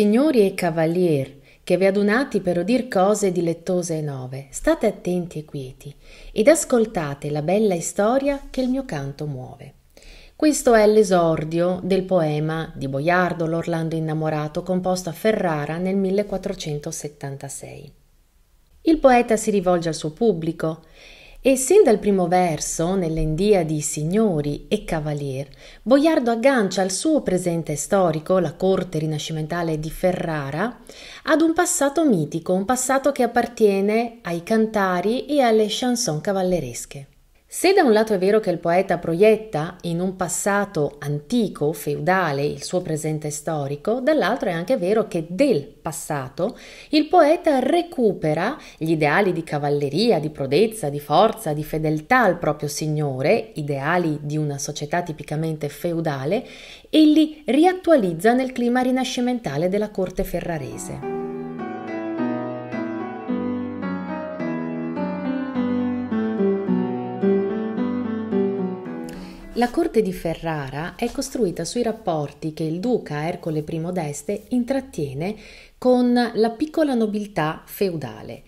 Signori e cavalier, che vi adunati per udir cose dilettose e nove, state attenti e quieti, ed ascoltate la bella istoria che il mio canto muove. Questo è l'esordio del poema di Boiardo l'Orlando innamorato composto a Ferrara nel 1476. Il poeta si rivolge al suo pubblico e sin dal primo verso, nell'endia di Signori e Cavalier, Boiardo aggancia il suo presente storico, la corte rinascimentale di Ferrara, ad un passato mitico, un passato che appartiene ai cantari e alle chanson cavalleresche. Se da un lato è vero che il poeta proietta in un passato antico, feudale, il suo presente storico, dall'altro è anche vero che del passato il poeta recupera gli ideali di cavalleria, di prodezza, di forza, di fedeltà al proprio signore, ideali di una società tipicamente feudale, e li riattualizza nel clima rinascimentale della corte ferrarese. la corte di Ferrara è costruita sui rapporti che il duca Ercole I d'Este intrattiene con la piccola nobiltà feudale.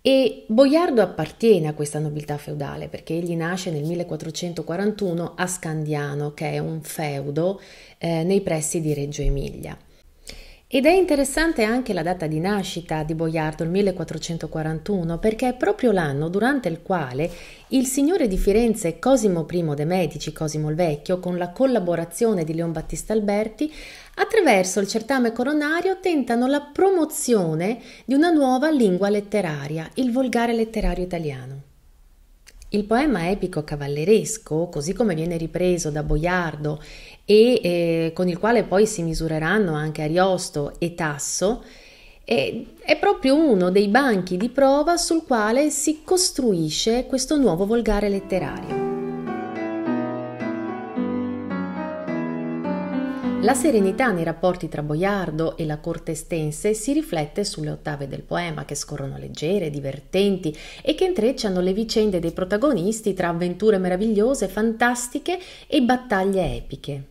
E Boiardo appartiene a questa nobiltà feudale perché egli nasce nel 1441 a Scandiano, che è un feudo eh, nei pressi di Reggio Emilia. Ed è interessante anche la data di nascita di Boiardo, il 1441, perché è proprio l'anno durante il quale il signore di Firenze Cosimo I de' Medici, Cosimo il Vecchio, con la collaborazione di Leon Battista Alberti, attraverso il certame coronario tentano la promozione di una nuova lingua letteraria, il volgare letterario italiano. Il poema epico cavalleresco, così come viene ripreso da Boiardo e eh, con il quale poi si misureranno anche Ariosto e Tasso, è, è proprio uno dei banchi di prova sul quale si costruisce questo nuovo volgare letterario. La serenità nei rapporti tra Boiardo e la corte estense si riflette sulle ottave del poema che scorrono leggere, divertenti e che intrecciano le vicende dei protagonisti tra avventure meravigliose, fantastiche e battaglie epiche.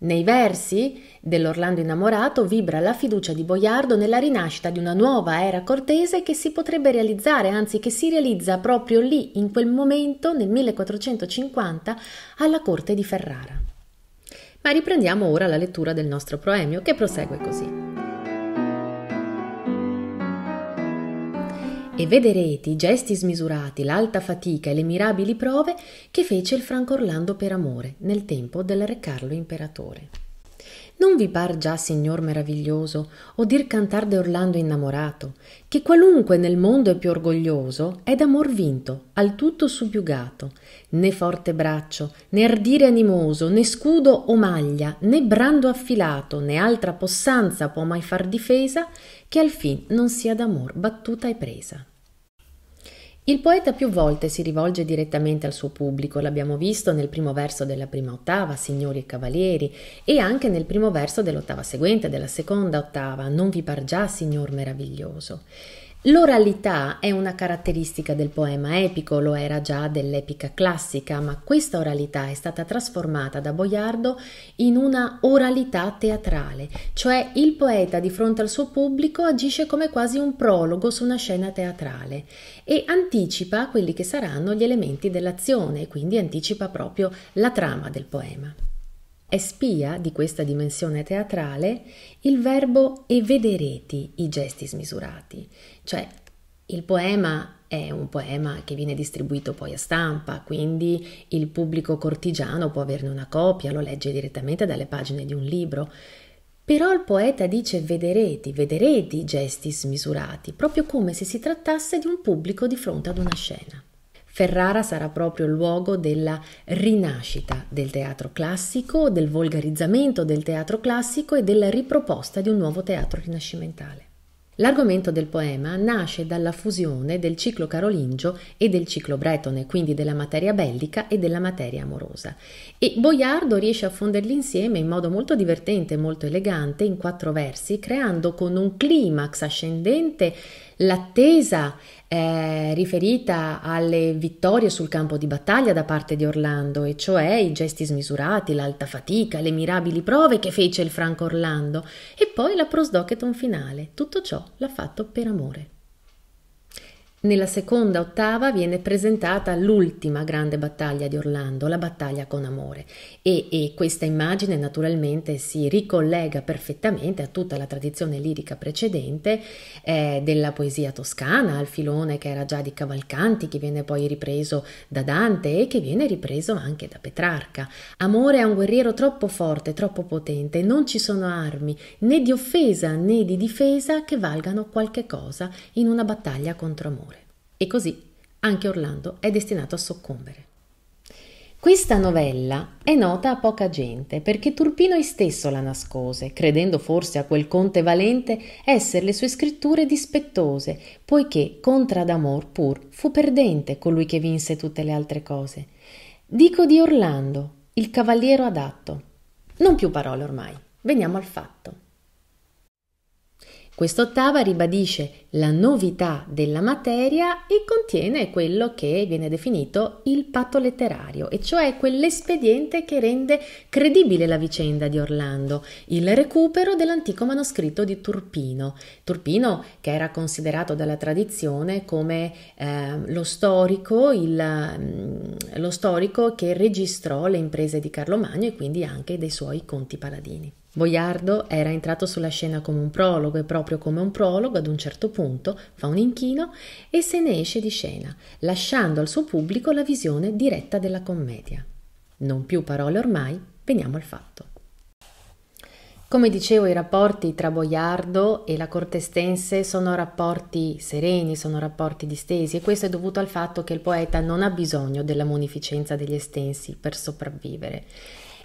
Nei versi dell'Orlando innamorato vibra la fiducia di Boiardo nella rinascita di una nuova era cortese che si potrebbe realizzare, anzi che si realizza proprio lì, in quel momento, nel 1450, alla corte di Ferrara. Ma riprendiamo ora la lettura del nostro proemio che prosegue così. E vederete i gesti smisurati, l'alta fatica e le mirabili prove che fece il Franco Orlando per amore nel tempo del re Carlo imperatore. Non vi par già signor meraviglioso odir cantar de Orlando innamorato, che qualunque nel mondo è più orgoglioso, è d'amor vinto, al tutto subiugato, né forte braccio, né ardire animoso, né scudo o maglia, né brando affilato, né altra possanza può mai far difesa, che al fin non sia d'amor battuta e presa. Il poeta più volte si rivolge direttamente al suo pubblico, l'abbiamo visto nel primo verso della prima ottava, signori e cavalieri, e anche nel primo verso dell'ottava seguente, della seconda ottava, non vi par già, signor meraviglioso. L'oralità è una caratteristica del poema epico, lo era già dell'epica classica, ma questa oralità è stata trasformata da Boiardo in una oralità teatrale, cioè il poeta di fronte al suo pubblico agisce come quasi un prologo su una scena teatrale e anticipa quelli che saranno gli elementi dell'azione, quindi anticipa proprio la trama del poema. È spia di questa dimensione teatrale il verbo e vedereti i gesti smisurati, cioè il poema è un poema che viene distribuito poi a stampa, quindi il pubblico cortigiano può averne una copia, lo legge direttamente dalle pagine di un libro. Però il poeta dice vedereti, vedereti i gesti smisurati, proprio come se si trattasse di un pubblico di fronte ad una scena. Ferrara sarà proprio il luogo della rinascita del teatro classico, del volgarizzamento del teatro classico e della riproposta di un nuovo teatro rinascimentale. L'argomento del poema nasce dalla fusione del ciclo carolingio e del ciclo bretone, quindi della materia bellica e della materia amorosa. E Boiardo riesce a fonderli insieme in modo molto divertente e molto elegante in quattro versi, creando con un climax ascendente L'attesa eh, riferita alle vittorie sul campo di battaglia da parte di Orlando, e cioè i gesti smisurati, l'alta fatica, le mirabili prove che fece il Franco Orlando, e poi la prosdocheton finale. Tutto ciò l'ha fatto per amore. Nella seconda ottava viene presentata l'ultima grande battaglia di Orlando, la battaglia con amore e, e, questa immagine naturalmente si ricollega perfettamente a tutta la tradizione lirica precedente eh, della poesia toscana, al filone che era già di Cavalcanti, che viene poi ripreso da Dante e che viene ripreso anche da Petrarca. Amore è un guerriero troppo forte, troppo potente, non ci sono armi né di offesa né di difesa che valgano qualche cosa in una battaglia contro amore. E così anche Orlando è destinato a soccombere. Questa novella è nota a poca gente perché Turpino stesso la nascose, credendo forse a quel conte valente essere le sue scritture dispettose, poiché contra d'amor pur fu perdente colui che vinse tutte le altre cose. Dico di Orlando, il cavaliero adatto. Non più parole ormai, veniamo al fatto. Quest'ottava ribadisce la novità della materia e contiene quello che viene definito il patto letterario, e cioè quell'espediente che rende credibile la vicenda di Orlando, il recupero dell'antico manoscritto di Turpino. Turpino che era considerato dalla tradizione come eh, lo, storico, il, mm, lo storico che registrò le imprese di Carlo Magno e quindi anche dei suoi conti paladini. Boiardo era entrato sulla scena come un prologo e proprio come un prologo ad un certo punto fa un inchino e se ne esce di scena, lasciando al suo pubblico la visione diretta della commedia. Non più parole ormai, veniamo al fatto. Come dicevo, i rapporti tra Boiardo e la corte estense sono rapporti sereni, sono rapporti distesi e questo è dovuto al fatto che il poeta non ha bisogno della munificenza degli estensi per sopravvivere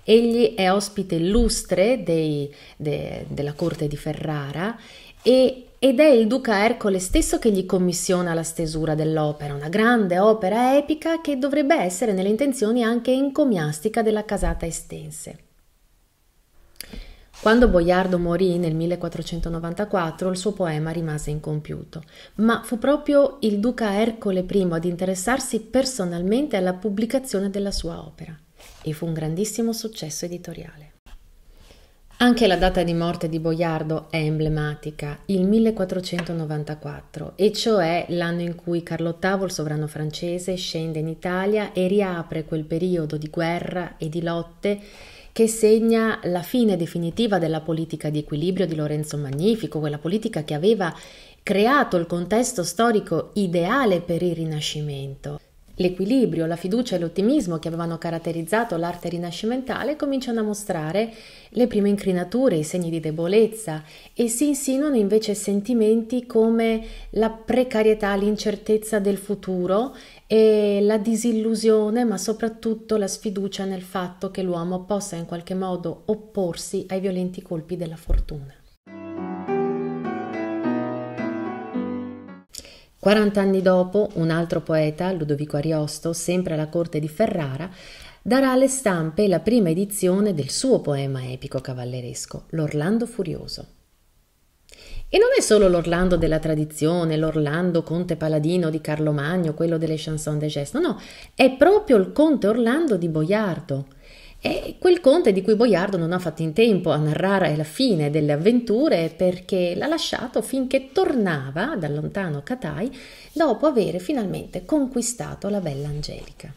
Egli è ospite illustre dei, de, della corte di Ferrara e, ed è il duca Ercole stesso che gli commissiona la stesura dell'opera, una grande opera epica che dovrebbe essere nelle intenzioni anche encomiastica della casata estense. Quando Boiardo morì nel 1494 il suo poema rimase incompiuto, ma fu proprio il duca Ercole I ad interessarsi personalmente alla pubblicazione della sua opera e fu un grandissimo successo editoriale. Anche la data di morte di Boiardo è emblematica, il 1494, e cioè l'anno in cui Carlo VIII, il sovrano francese, scende in Italia e riapre quel periodo di guerra e di lotte che segna la fine definitiva della politica di equilibrio di Lorenzo Magnifico, quella politica che aveva creato il contesto storico ideale per il Rinascimento. L'equilibrio, la fiducia e l'ottimismo che avevano caratterizzato l'arte rinascimentale cominciano a mostrare le prime incrinature, i segni di debolezza e si insinuano invece sentimenti come la precarietà, l'incertezza del futuro e la disillusione, ma soprattutto la sfiducia nel fatto che l'uomo possa in qualche modo opporsi ai violenti colpi della fortuna. 40 anni dopo, un altro poeta, Ludovico Ariosto, sempre alla corte di Ferrara, darà alle stampe la prima edizione del suo poema epico cavalleresco, L'Orlando Furioso. E non è solo l'Orlando della tradizione, l'Orlando conte paladino di Carlo Magno, quello delle chanson de geste, no, no, è proprio il conte Orlando di Boiardo, è quel conte di cui Boiardo non ha fatto in tempo a narrare la fine delle avventure perché l'ha lasciato finché tornava dal lontano Catai dopo aver finalmente conquistato la bella Angelica.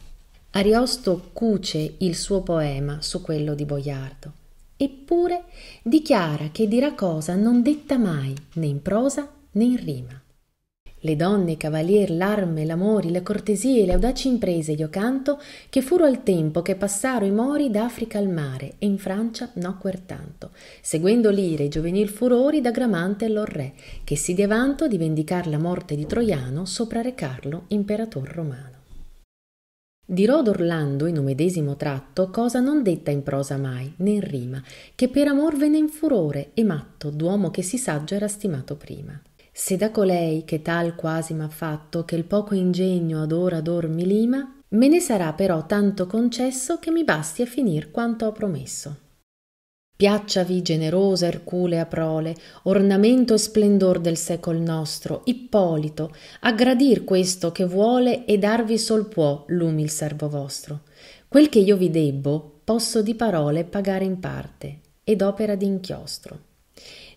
Ariosto cuce il suo poema su quello di Boiardo, eppure dichiara che dirà cosa non detta mai né in prosa né in rima le donne, i cavalier, l'arme, l'amori, le cortesie, le audaci imprese io canto, che furo al tempo che passaro i mori d'Africa al mare, e in Francia nocquer tanto, seguendo l'ire i giovenil furori da Gramante allor re, che si devanto di vendicar la morte di Troiano, sopra recarlo imperator romano. Dirò d'Orlando in un medesimo tratto cosa non detta in prosa mai, né in rima, che per amor venne in furore, e matto, d'uomo che si saggio era stimato prima se da colei che tal quasi m'ha fatto che il poco ingegno ad ora ad or mi lima, me ne sarà però tanto concesso che mi basti a finir quanto ho promesso. Piacciavi generosa Erculea prole, ornamento e splendor del secol nostro, Ippolito, aggradir questo che vuole e darvi sol può l'umil servo vostro. Quel che io vi debbo, posso di parole pagare in parte, ed opera d'inchiostro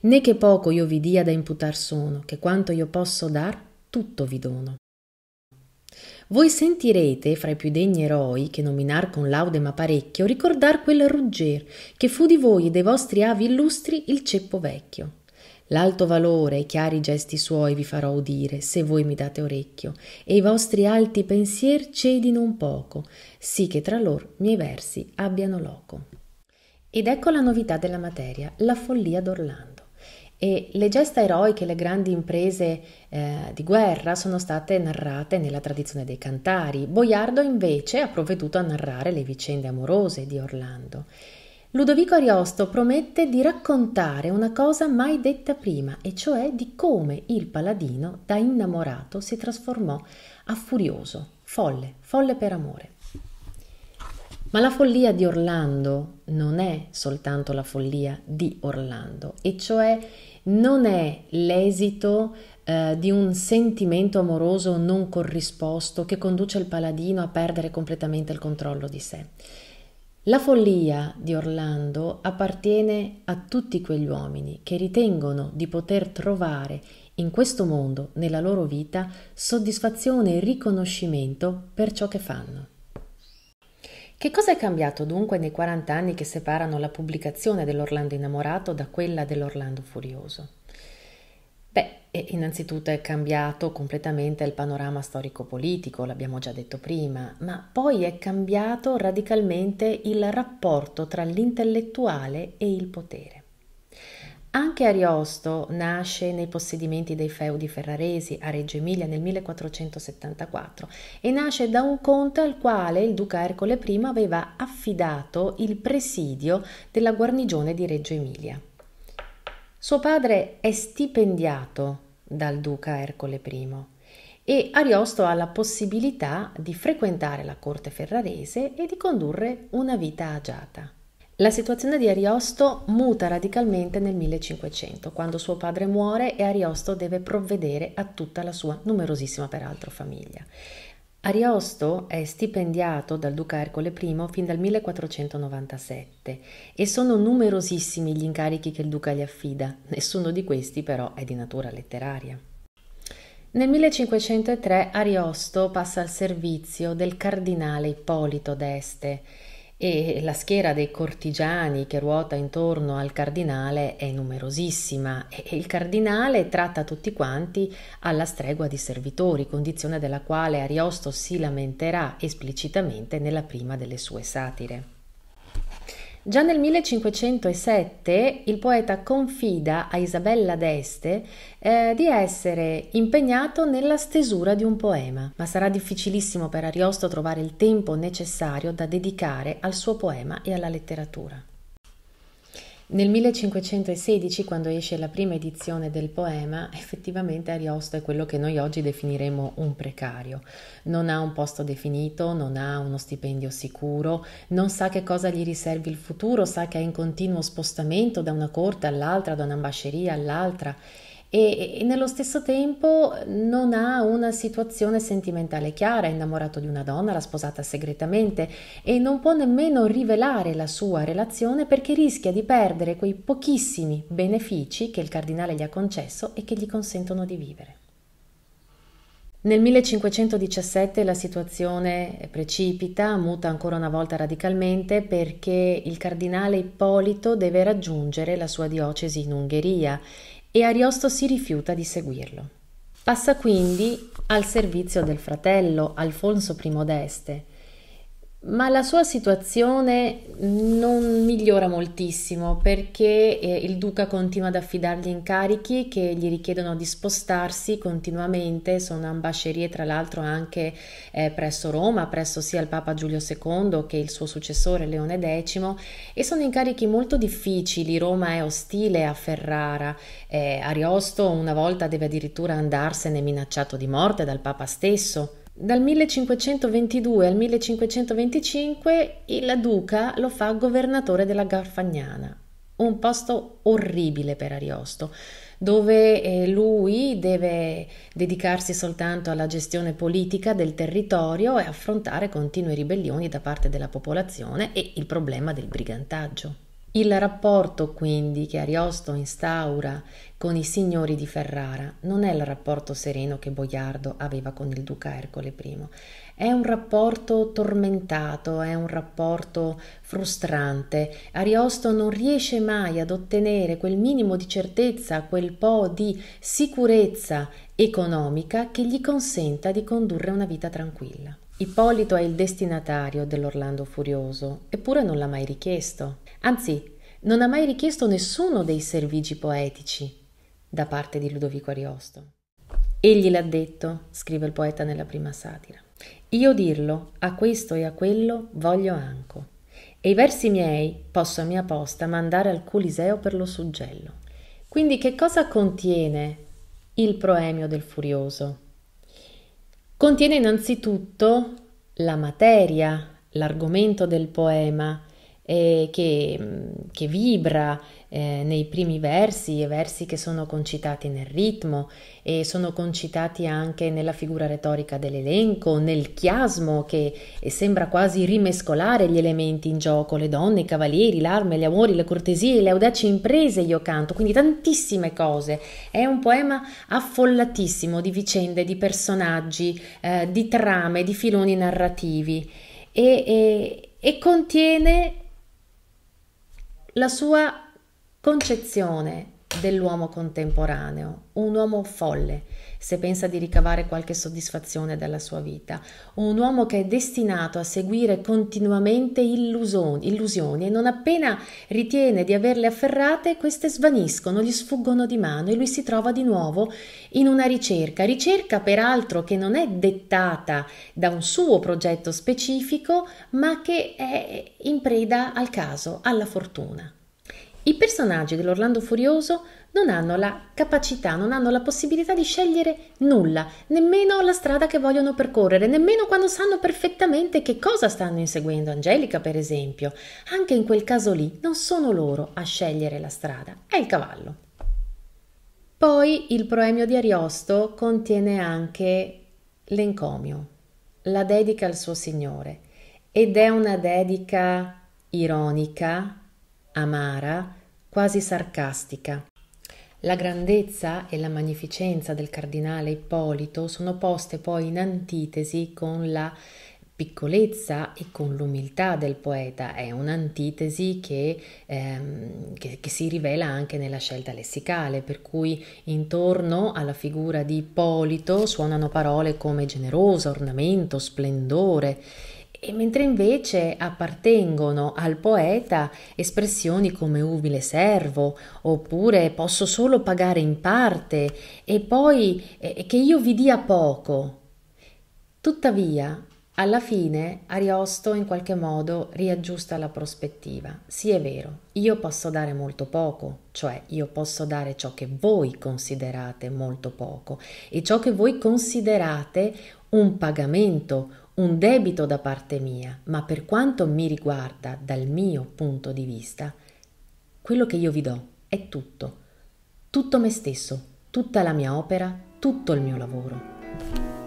né che poco io vi dia da imputar sono, che quanto io posso dar, tutto vi dono. Voi sentirete, fra i più degni eroi, che nominar con laude ma parecchio, ricordar quel Rugger, che fu di voi e dei vostri avi illustri il ceppo vecchio. L'alto valore e chiari gesti suoi vi farò udire, se voi mi date orecchio, e i vostri alti pensier cedino un poco, sì che tra lor miei versi abbiano loco. Ed ecco la novità della materia, la follia d'Orlando e le gesta eroiche, le grandi imprese eh, di guerra sono state narrate nella tradizione dei cantari. Boiardo invece ha provveduto a narrare le vicende amorose di Orlando. Ludovico Ariosto promette di raccontare una cosa mai detta prima, e cioè di come il paladino da innamorato si trasformò a furioso, folle, folle per amore. Ma la follia di Orlando non è soltanto la follia di Orlando, e cioè non è l'esito eh, di un sentimento amoroso non corrisposto che conduce il paladino a perdere completamente il controllo di sé. La follia di Orlando appartiene a tutti quegli uomini che ritengono di poter trovare in questo mondo, nella loro vita, soddisfazione e riconoscimento per ciò che fanno. Che cosa è cambiato dunque nei 40 anni che separano la pubblicazione dell'Orlando innamorato da quella dell'Orlando furioso? Beh, innanzitutto è cambiato completamente il panorama storico-politico, l'abbiamo già detto prima, ma poi è cambiato radicalmente il rapporto tra l'intellettuale e il potere. Anche Ariosto nasce nei possedimenti dei feudi ferraresi a Reggio Emilia nel 1474 e nasce da un conte al quale il duca Ercole I aveva affidato il presidio della guarnigione di Reggio Emilia. Suo padre è stipendiato dal duca Ercole I e Ariosto ha la possibilità di frequentare la corte ferrarese e di condurre una vita agiata. La situazione di Ariosto muta radicalmente nel 1500, quando suo padre muore e Ariosto deve provvedere a tutta la sua numerosissima peraltro famiglia. Ariosto è stipendiato dal duca Ercole I fin dal 1497 e sono numerosissimi gli incarichi che il duca gli affida, nessuno di questi però è di natura letteraria. Nel 1503 Ariosto passa al servizio del cardinale Ippolito d'Este, e la schiera dei cortigiani che ruota intorno al cardinale è numerosissima e il cardinale tratta tutti quanti alla stregua di servitori, condizione della quale Ariosto si lamenterà esplicitamente nella prima delle sue satire. Già nel 1507 il poeta confida a Isabella d'Este eh, di essere impegnato nella stesura di un poema, ma sarà difficilissimo per Ariosto trovare il tempo necessario da dedicare al suo poema e alla letteratura. Nel 1516, quando esce la prima edizione del poema, effettivamente Ariosto è quello che noi oggi definiremo un precario. Non ha un posto definito, non ha uno stipendio sicuro, non sa che cosa gli riservi il futuro, sa che è in continuo spostamento da una corte all'altra, da un'ambasceria all'altra e, e, nello stesso tempo non ha una situazione sentimentale chiara, è innamorato di una donna, l'ha sposata segretamente e non può nemmeno rivelare la sua relazione perché rischia di perdere quei pochissimi benefici che il cardinale gli ha concesso e che gli consentono di vivere. Nel 1517 la situazione precipita, muta ancora una volta radicalmente perché il cardinale Ippolito deve raggiungere la sua diocesi in Ungheria e Ariosto si rifiuta di seguirlo. Passa quindi al servizio del fratello Alfonso I d'Este, ma la sua situazione non migliora moltissimo perché eh, il duca continua ad affidargli incarichi che gli richiedono di spostarsi continuamente, sono ambascerie tra l'altro anche eh, presso Roma, presso sia il Papa Giulio II che il suo successore Leone X e sono incarichi molto difficili, Roma è ostile a Ferrara, eh, Ariosto una volta deve addirittura andarsene minacciato di morte dal Papa stesso. Dal 1522 al 1525 il duca lo fa governatore della Garfagnana, un posto orribile per Ariosto, dove eh, lui deve dedicarsi soltanto alla gestione politica del territorio e affrontare continue ribellioni da parte della popolazione e il problema del brigantaggio. Il rapporto quindi che Ariosto instaura con i signori di Ferrara non è il rapporto sereno che Boiardo aveva con il duca Ercole I, è un rapporto tormentato, è un rapporto frustrante. Ariosto non riesce mai ad ottenere quel minimo di certezza, quel po' di sicurezza economica che gli consenta di condurre una vita tranquilla. Ippolito è il destinatario dell'Orlando Furioso, eppure non l'ha mai richiesto. Anzi, non ha mai richiesto nessuno dei servigi poetici da parte di Ludovico Ariosto. Egli l'ha detto, scrive il poeta nella prima satira. Io dirlo a questo e a quello voglio anco. E i versi miei posso a mia posta mandare al Coliseo per lo suggello. Quindi che cosa contiene il proemio del furioso? Contiene innanzitutto la materia, l'argomento del poema, eh, che, mm, che, vibra eh, nei primi versi e versi che sono concitati nel ritmo e sono concitati anche nella figura retorica dell'elenco, nel chiasmo che eh, sembra quasi rimescolare gli elementi in gioco, le donne, i cavalieri, l'arme, gli amori, le cortesie, le audaci imprese io canto, quindi tantissime cose. È un poema affollatissimo di vicende, di personaggi, eh, di trame, di filoni narrativi e, e, e contiene la sua concezione dell'uomo contemporaneo, un uomo folle se pensa di ricavare qualche soddisfazione dalla sua vita, un uomo che è destinato a seguire continuamente illusioni, illusioni e non appena ritiene di averle afferrate, queste svaniscono, gli sfuggono di mano e lui si trova di nuovo in una ricerca, ricerca peraltro che non è dettata da un suo progetto specifico, ma che è in preda al caso, alla fortuna. I personaggi dell'Orlando Furioso non hanno la capacità, non hanno la possibilità di scegliere nulla, nemmeno la strada che vogliono percorrere, nemmeno quando sanno perfettamente che cosa stanno inseguendo. Angelica, per esempio, anche in quel caso lì non sono loro a scegliere la strada, è il cavallo. Poi il proemio di Ariosto contiene anche l'encomio, la dedica al suo Signore ed è una dedica ironica amara, quasi sarcastica. La grandezza e la magnificenza del cardinale Ippolito sono poste poi in antitesi con la piccolezza e con l'umiltà del poeta è un'antitesi che, ehm, che, che, si rivela anche nella scelta lessicale, per cui intorno alla figura di Ippolito suonano parole come generoso, ornamento, splendore e mentre invece appartengono al poeta espressioni come umile servo, oppure posso solo pagare in parte e poi eh, che io vi dia poco. Tuttavia, alla fine Ariosto in qualche modo riaggiusta la prospettiva. Sì è vero, io posso dare molto poco, cioè io posso dare ciò che voi considerate molto poco e ciò che voi considerate un pagamento, un debito da parte mia, ma per quanto mi riguarda dal mio punto di vista, quello che io vi do è tutto, tutto me stesso, tutta la mia opera, tutto il mio lavoro.